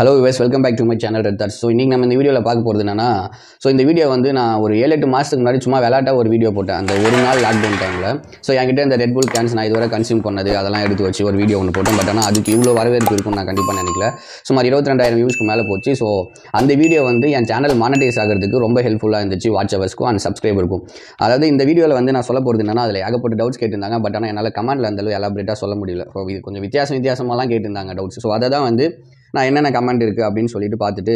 hello viewers welcome back to my channel red thoughts so இன்றைக்கி நம்ம இந்த வீடியோவில் பார்க்க போகிறது என்னன்னா ஸோ இந்த வீடியோ வந்து நான் ஒரு ஏழு எட்டு மாதத்துக்கு முன்னாடி சும்மா விளாட்டாக ஒரு வீடியோ போட்டேன் அந்த ஒரு நாள் லாக்டவுன் டைமில் ஸோ என்கிட்ட இந்த ரெட் புல் கேன்ஸ் நான் இதுவரை கன்சியூம் பண்ணது அதெல்லாம் எடுத்து வச்சு ஒரு வீடியோ ஒன்று போட்டேன் பட் ஆனால் அதுக்கு இவ்வளோ வரவேற்பு இருக்கும்னு நான் கண்டிப்பாக நினைக்கல சுமார் இருபத்தி ரெண்டாயிரம் வியூஸ்க்கு மேலே போச்சு ஸோ அந்த வீடியோ வந்து என் சேனல் மானடைஸ் ஆகிறதுக்கு ரொம்ப ஹெல்ப்ஃபுல்லாக இருந்துச்சு வாட்சவர்ஸ்க்கும் அண்ட் சப்ஸ்கிரைபருக்கும் அதாவது இந்த வீடியோவில் வந்து நான் சொல்ல போகிறது என்னன்னா அதில் ஏகப்பட்ட டவுட்ஸ் கேட்டிருந்தாங்க பட் ஆனால் என்னால் கமெண்டில் அந்தளவு எலாபரேட்டாக சொல்ல முடியல ஸோ இது கொஞ்சம் வித்தியாசம் வித்தியாசமாகலாம் கேட்டிருந்தாங்க டவுட்ஸ் ஸோ அதை தான் வந்து நான் என்னென்ன கமெண்ட் இருக்குது அப்படின்னு சொல்லிட்டு பார்த்துட்டு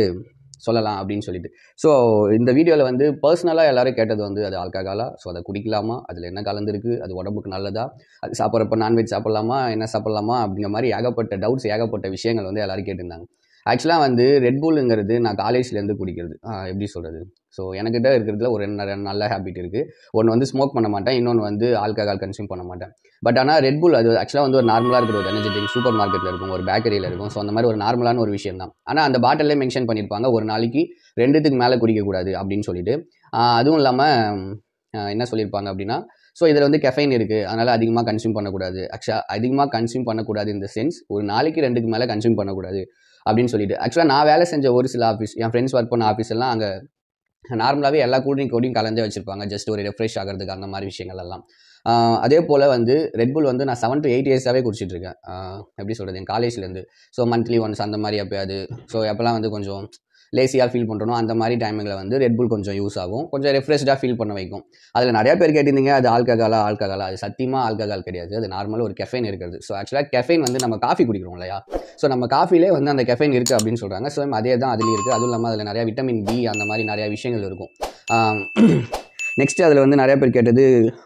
சொல்லலாம் அப்படின்னு சொல்லிட்டு ஸோ இந்த வீடியோவில் வந்து பர்சனலாக எல்லோரும் கேட்டது வந்து அது ஆல்கஹாலா ஸோ அதை குடிக்கலாமா அதில் என்ன கலந்துருக்கு அது உடம்புக்கு நல்லதா அது சாப்பிட்றப்ப நான்வெஜ் சாப்பிட்லாமா என்ன சாப்பிட்லாமா அப்படிங்கிற மாதிரி ஏகப்பட்ட டவுட்ஸ் ஏகப்பட்ட விஷயங்கள் வந்து எல்லோரும் கேட்டிருந்தாங்க ஆக்சுவலாக வந்து ரெட்பூலுங்கிறது நான் காலேஜ்லேருந்து குடிக்கிறது எப்படி சொல்கிறது ஸோ எனக்கிட்ட இருக்கிறதுல ஒரு நல்ல ஹேபிட் இருக்குது ஒன்று வந்து ஸ்மோக் பண்ண மாட்டேன் இன்னொன்று வந்து ஆல்கஹால் கன்சியூம் பண்ண மாட்டேன் பட் ஆனால் ரெட் புல் அது ஆக்சுவலாக வந்து ஒரு நார்மலாக இருக்கிற ஒரு எனர்ஜி ட்ரிங்க் சூப்பர் மார்க்கெட்டில் இருக்கும் ஒரு பேக்கரியில் இருக்கும் ஸோ அந்த மாதிரி ஒரு நார்மலான ஒரு விஷயம் தான் ஆனால் அந்த பாட்டிலே மென்ஷன் பண்ணியிருப்பாங்க ஒரு நாளைக்கு ரெண்டுத்துக்கு மேலே குடிக்கக்கூடாது அப்படின்னு சொல்லிட்டு அதுவும் இல்லாமல் என்ன சொல்லியிருப்பாங்க அப்படின்னா ஸோ இதில் வந்து கெஃபைன் இருக்குது அதனால் அதிகமாக கன்சியூம் பண்ணக்கூடாது ஆக்சுவலாக அதிகமாக கன்சியூம் பண்ணக்கூடாது இந்த சென்ஸ் ஒரு நாளைக்கு ரெண்டுக்கு மேலே கன்சியூம் பண்ணக்கூடாது அப்படின்னு சொல்லிட்டு ஆக்சுவலாக நான் வேலை செஞ்ச ஒரு சில ஆஃபீஸ் என் ஃப்ரெண்ட்ஸ் ஒர்க் பண்ண ஆஃபீஸ் எல்லாம் அங்கே நார்மலாகவே எல்லா கூல்ட்ரிங்க் கோடியும் கலந்தே வச்சுருப்பாங்க ஜஸ்ட் ஒரு ரெஃப்ரெஷ் ஆகிறதுக்கு அந்த மாதிரி விஷயங்கள் எல்லாம் அதே போல் வந்து ரெட்புல் வந்து நான் செவன் டு எயிட் இயர்ஸாகவே குடிச்சிட்ருக்கேன் எப்படி சொல்கிறது என் காலேஜ்லேருந்து ஸோ மந்த்லி ஒன்ஸ் அந்த மாதிரி எப்போயாது ஸோ எப்போலாம் வந்து கொஞ்சம் லேசியாக ஃபீல் பண்ணுறனோ அந்த மாதிரி டைமிங்கில் வந்து ரெட்புல் கொஞ்சம் யூஸ் ஆகும் கொஞ்சம் ரெஃப்ரெஷ்டாக ஃபீல் பண்ண வைக்கும் அதில் நிறையா பேர் கேட்டிருந்தீங்க அது ஆல்கஹாலா ஆல்கஹாலா அது சத்தியமாக ஆல்கஹால் கிடையாது அது நார்மலாக ஒரு கெஃபைன் இருக்கிறது ஸோ ஆக்சுவலாக கெஃபைன் வந்து நம்ம காஃபி குடிக்கிறோம் இல்லையா ஸோ நம்ம காஃபிலே வந்து அந்த கெஃபைன் இருக்குது அப்படின்னு சொல்கிறாங்க ஸோ அதே தான் அதுலேயும் இருக்குது அதுவும் இல்லாமல் அதில் நிறையா விட்டமின் பி அந்த மாதிரி நிறையா விஷயங்கள் இருக்கும் நெக்ஸ்ட் அதில் வந்து நிறைய பேர் கேட்டது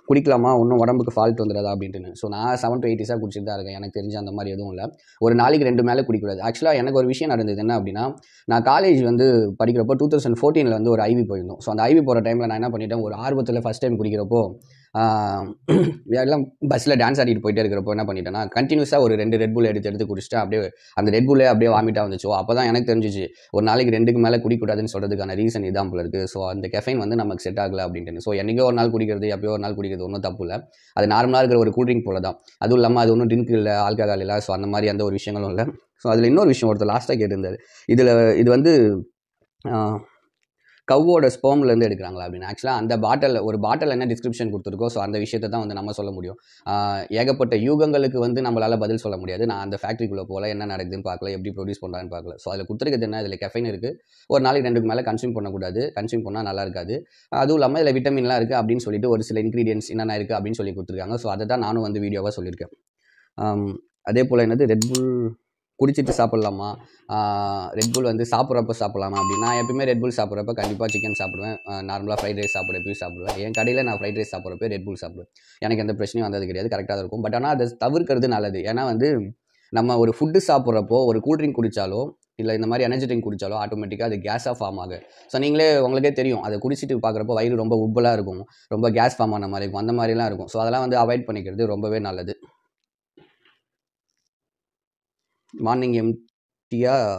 குடிக்கலாமா ஒன்றும் உடம்புக்கு ஃபால்ட் வந்துடாதா அப்படின்ட்டு ஸோ நான் செவன் டு எயிட்டிஸாக குடிச்சிட்டு தான் இருக்கேன் எனக்கு தெரிஞ்ச அந்த மாதிரி எதுவும் இல்லை ஒரு நாளைக்கு ரெண்டு மேலே குடிக்கூடாது ஆக்சுவலாக எனக்கு ஒரு விஷயம் நடந்தது என்ன அப்படின்னா நான் காலேஜ் வந்து படிக்கிறப்போ டூ தௌசண்ட் ஃபோர்டீனில் வந்து ஒரு ஐவி போயிருந்தோம் ஸோ அந்த ஐவி போகிற டைமில் நான் என்ன பண்ணிட்டேன் ஒரு ஆர்வத்தில் ஃபஸ்ட் டைம் குடிக்கிறப்போ எல்லாம் பஸ்ஸில் டான்ஸ் ஆடிட்டு போயிட்டே இருக்கிறப்போ என்ன பண்ணிட்டேன்னா கண்டினியூஸாக ஒரு ரெண்டு ரெட் புல் எடுத்து எடுத்து குடிச்சிட்டு அப்படியே அந்த ரெட் புல்லே அப்படியே வாமிட்டாக வந்துச்சோ அப்போ தான் எனக்கு தெரிஞ்சிச்சு ஒரு நாளைக்கு ரெண்டுக்கு மேலே குடிக்கூடாதுன்னு சொல்கிறதுக்கான ரீசன் இதான் போல இருக்குது ஸோ அந்த கெஃபைன் வந்து நமக்கு செட் ஆகலை அப்படின்ட்டு ஸோ என்றைக்கோ ஒரு நாள் குடிக்கிறது எப்பயோ ஒரு நாள் குடிக்கிறது ஒன்றும் தப்பு இல்லை அது நார்மலாக இருக்கிற ஒரு கூல்ட்ரிங்க் போல தான் அதுவும் இல்லாமல் அது ஒன்றும் ட்ரிங்க் இல்லை ஆல்கஹால் இல்லை ஸோ அந்த மாதிரி அந்த ஒரு விஷயங்களும் இல்லை ஸோ அதில் இன்னொரு விஷயம் ஒருத்தர் லாஸ்ட்டாக கேட்டிருந்தார் இதில் இது வந்து கவ்வோட ஸ்போம்லேருந்து எடுக்கிறாங்களா அப்படின்னு ஆக்சுவலாக அந்த பாட்டில் ஒரு பாட்டில் என்ன டிஸ்கிரிப்ஷன் கொடுத்துருக்கோ ஸோ அந்த விஷயத்தை தான் வந்து நம்ம சொல்ல முடியும் ஏகப்பட்ட யூகங்களுக்கு வந்து நம்மளால் பதில் சொல்ல முடியாது நான் அந்த ஃபேக்ட்ரிக்குள்ளே போகல என்ன நடக்குதுன்னு பார்க்கல எப்படி ப்ரொடியூஸ் பண்ணுறான்னு பார்க்கல ஸோ அதில் கொடுத்துருக்கிறது என்ன அதில் கெஃபைன் இருக்குது ஒரு நாளைக்கு ரெண்டுக்கு மேலே கன்சியூம் பண்ணக்கூடாது கன்சியூம் பண்ணால் நல்லா இருக்காது அதுவும் இல்லாமல் இதில் விட்டமின்லாம் இருக்குது அப்படின்னு சொல்லிட்டு ஒரு சில இன்க்ரீடியன்ஸ் என்னென்ன இருக்குது அப்படின்னு சொல்லி கொடுத்துருக்காங்க ஸோ அதை தான் நானும் வந்து வீடியோவாக சொல்லியிருக்கேன் அதே போல் என்னது ரெட்புல் குடிச்சிட்டு சாப்பிட்லாமா ரெட்புல் வந்து சாப்பிட்றப்ப சாப்பிட்லாமா அப்படின்னா நான் எப்பயுமே ரெட்புல் சாப்பிட்றப்ப கண்டிப்பாக சிக்கன் சாப்பிடுவேன் நார்மலாக ஃப்ரைட் ரைஸ் சாப்பிட்ற எப்பயும் சாப்பிடுவேன் என் கடையில் நான் ஃப்ரைட் ரைஸ் சாப்பிட்றப்ப ரெட்புல் சாப்பிடுவேன் எனக்கு எந்த பிரச்சனையும் வந்தது கிடையாது கரெக்டாக தான் இருக்கும் பட் ஆனால் அதை தவிர்க்கிறது நல்லது ஏன்னா வந்து நம்ம ஒரு ஃபுட்டு சாப்பிட்றப்போ ஒரு கூல்ட்ரிங்க் குடித்தாலோ இல்லை இந்த மாதிரி எனர்ஜி ட்ரிங்க் குடித்தாலோ ஆட்டோமேட்டிக்காக அது கேஸாக ஃபார்ம் ஆகும் ஸோ நீங்களே உங்களுக்கே தெரியும் அதை குடிச்சிட்டு பார்க்குறப்போ வயிறு ரொம்ப உப்பலாக இருக்கும் ரொம்ப கேஸ் ஃபார்ம் ஆன மாதிரி இருக்கும் அந்த மாதிரிலாம் இருக்கும் ஸோ அதெல்லாம் வந்து அவாய்ட் பண்ணிக்கிறது ரொம்பவே நல்லது மார்னிங் எம்டியாக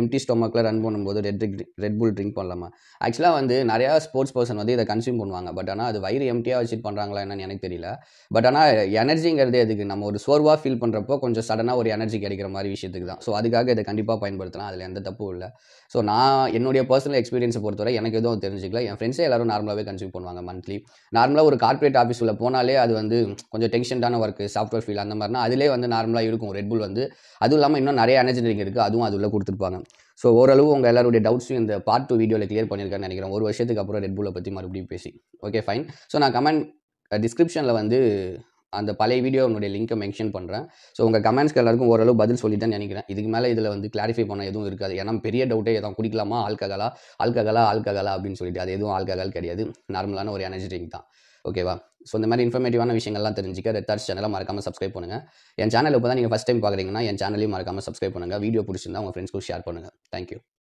எம்டி ஸ்டொமக்கில் ரன் பண்ணும்போது ரெட் ரெட் புல் ட்ரிங்க் பண்ணலாமா ஆக்சுவலாக வந்து நிறையா ஸ்போர்ட்ஸ் பர்சன் வந்து இதை கன்சியூம் பண்ணுவாங்க பட் ஆனால் அது வயிறு எம்டியாக வச்சுட்டு பண்ணுறாங்களா என்னன்னு எனக்கு தெரியல பட் ஆனால் எனர்ஜிங்கிறது எதுக்கு நம்ம ஒரு சோர்வாக ஃபீல் பண்ணுறப்போ கொஞ்சம் சடனாக ஒரு எனர்ஜி கிடைக்கிற மாதிரி விஷயத்துக்கு தான் ஸோ அதுக்காக இதை கண்டிப்பாக பயன்படுத்தலாம் அதில் எந்த தப்பும் இல்லை ஸோ நான் என்னுடைய பர்சனல் எக்ஸ்பீரியன்ஸை பொறுத்தவரை எனக்கு எதுவும் தெரிஞ்சிக்கல என் ஃப்ரெண்ட்ஸே எல்லோரும் நார்மலாகவே கன்சியூம் பண்ணுவாங்க மந்த்லி நார்மலாக ஒரு கார்ப்பரேட் ஆஃபீஸில் போனாலே அது வந்து கொஞ்சம் டென்ஷன்டான ஒர்க்கு சாஃப்ட்வேர் ஃபீல் அந்த மாதிரினா அதிலே வந்து நார்மலாக இருக்கும் ரெட்புல் வந்து அதுவும் இல்லாமல் இன்னும் நிறைய எனர்ஜி இருக்குது அதுவும் அதுல கொடுத்துருப்பாங்க ஸோ ஓரளவு உங்கள் எல்லாருடைய டவுட்ஸும் இந்த பார்ட் டூ வீடியோவில் கிளியர் பண்ணியிருக்கேன் நினைக்கிறேன் ஒரு வருஷத்துக்கு அப்புறம் ரெட் பூலை பற்றி மறுபடியும் பேசி ஓகே ஃபைன் ஸோ நான் கமெண்ட் டிஸ்கிரிப்ஷனில் வந்து அந்த பழைய வீடியோ உன்னுடைய லிங்க்கை மென்ஷன் பண்ணுறேன் ஸோ உங்கள் கமெண்ட்ஸ்க்கு எல்லாருக்கும் ஓரளவு பதில் சொல்லிட்டேன் நினைக்கிறேன் இதுக்கு மேலே இதில் வந்து கிளாரிஃபை பண்ண எதுவும் இருக்காது ஏன்னா பெரிய டவுட்டே எதாவது குடிக்கலாமா ஆல்ககலா ஆல்ககலா ஆல்ககலா அப்படின்னு சொல்லிட்டு அது எதுவும் ஆல்கஹால் கிடையாது நார்மலான ஒரு எனர்ஜி ட்ரிங்க் தான் ஓகேவா ஸோ இந்த மாதிரி இன்ஃபர்மேட்டிவான விஷயங்கள்லாம் தெரிஞ்சிக்க ரெட் தாட்ஸ் சேனலை மறக்காமல் சப்ஸ்கிரைப் பண்ணுங்கள் என் சேனல் இப்போ தான் நீங்கள் ஃபஸ்ட் டைம் பார்க்குறீங்கன்னா என் சேனலையும் மறக்காமல் சப்ஸ்கிரைப் பண்ணுங்கள் வீடியோ பிடிச்சிருந்தா உங்கள் ஃப்ரெண்ட்ஸ்க்கு ஷேர் பண்ணுங்கள் தேங்க்யூ